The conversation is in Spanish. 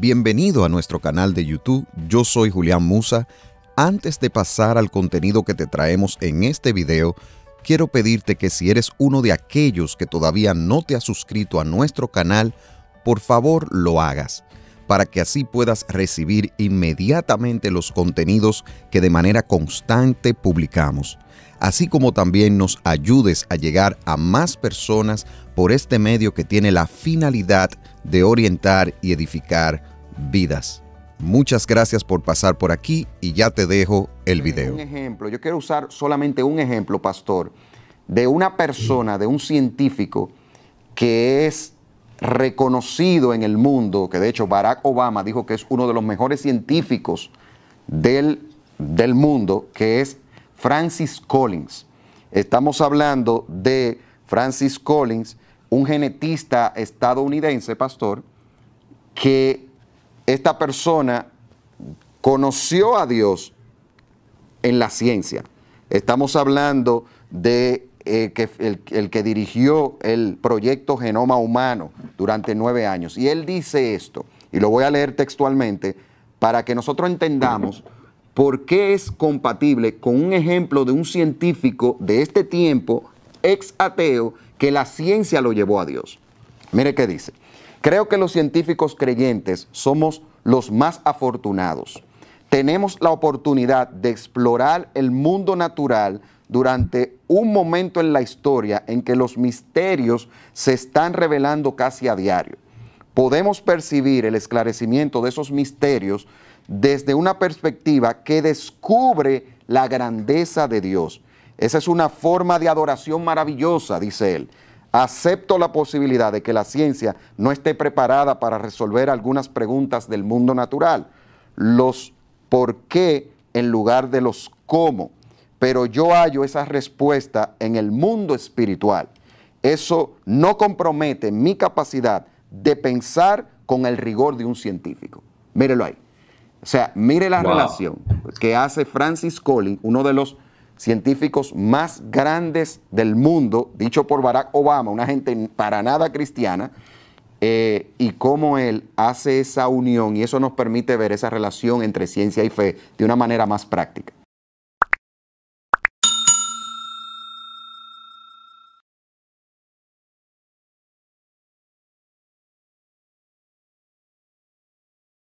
Bienvenido a nuestro canal de YouTube, yo soy Julián Musa. Antes de pasar al contenido que te traemos en este video, quiero pedirte que si eres uno de aquellos que todavía no te has suscrito a nuestro canal, por favor lo hagas, para que así puedas recibir inmediatamente los contenidos que de manera constante publicamos, así como también nos ayudes a llegar a más personas por este medio que tiene la finalidad de orientar y edificar vidas. Muchas gracias por pasar por aquí y ya te dejo el video. Un ejemplo, yo quiero usar solamente un ejemplo, pastor, de una persona, de un científico que es reconocido en el mundo, que de hecho Barack Obama dijo que es uno de los mejores científicos del, del mundo, que es Francis Collins. Estamos hablando de Francis Collins, un genetista estadounidense, pastor, que esta persona conoció a Dios en la ciencia. Estamos hablando de eh, que, el que dirigió el proyecto Genoma Humano durante nueve años. Y él dice esto, y lo voy a leer textualmente, para que nosotros entendamos por qué es compatible con un ejemplo de un científico de este tiempo, ex ateo, que la ciencia lo llevó a Dios. Mire qué dice. Creo que los científicos creyentes somos los más afortunados. Tenemos la oportunidad de explorar el mundo natural durante un momento en la historia en que los misterios se están revelando casi a diario. Podemos percibir el esclarecimiento de esos misterios desde una perspectiva que descubre la grandeza de Dios. Esa es una forma de adoración maravillosa, dice él, Acepto la posibilidad de que la ciencia no esté preparada para resolver algunas preguntas del mundo natural, los por qué en lugar de los cómo, pero yo hallo esa respuesta en el mundo espiritual. Eso no compromete mi capacidad de pensar con el rigor de un científico. Mírelo ahí. O sea, mire la relación que hace Francis Collins, uno de los científicos más grandes del mundo, dicho por Barack Obama, una gente para nada cristiana, eh, y cómo él hace esa unión y eso nos permite ver esa relación entre ciencia y fe de una manera más práctica.